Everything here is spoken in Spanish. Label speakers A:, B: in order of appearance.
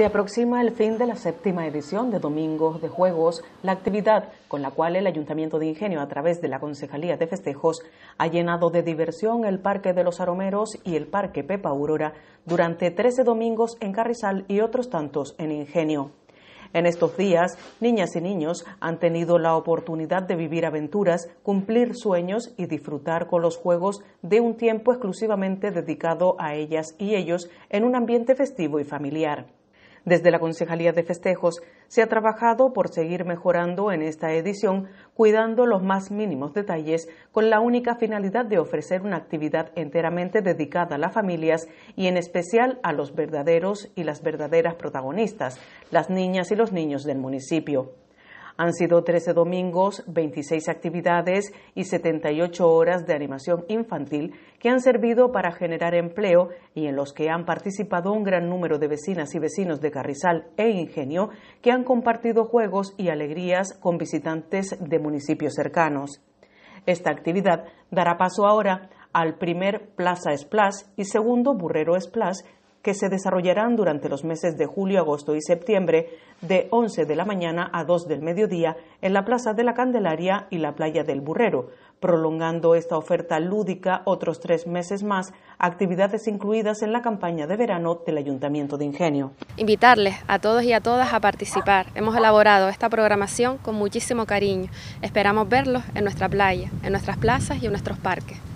A: Se aproxima el fin de la séptima edición de Domingos de Juegos, la actividad con la cual el Ayuntamiento de Ingenio, a través de la Concejalía de Festejos, ha llenado de diversión el Parque de los Aromeros y el Parque Pepa Aurora durante 13 domingos en Carrizal y otros tantos en Ingenio. En estos días, niñas y niños han tenido la oportunidad de vivir aventuras, cumplir sueños y disfrutar con los juegos de un tiempo exclusivamente dedicado a ellas y ellos en un ambiente festivo y familiar. Desde la Concejalía de Festejos se ha trabajado por seguir mejorando en esta edición, cuidando los más mínimos detalles, con la única finalidad de ofrecer una actividad enteramente dedicada a las familias y en especial a los verdaderos y las verdaderas protagonistas, las niñas y los niños del municipio. Han sido 13 domingos, 26 actividades y 78 horas de animación infantil que han servido para generar empleo y en los que han participado un gran número de vecinas y vecinos de Carrizal e Ingenio que han compartido juegos y alegrías con visitantes de municipios cercanos. Esta actividad dará paso ahora al primer Plaza Splash y segundo Burrero Splash que se desarrollarán durante los meses de julio, agosto y septiembre de 11 de la mañana a 2 del mediodía en la Plaza de la Candelaria y la Playa del Burrero, prolongando esta oferta lúdica otros tres meses más, actividades incluidas en la campaña de verano del Ayuntamiento de Ingenio.
B: Invitarles a todos y a todas a participar. Hemos elaborado esta programación con muchísimo cariño. Esperamos verlos en nuestra playa, en nuestras plazas y en nuestros parques.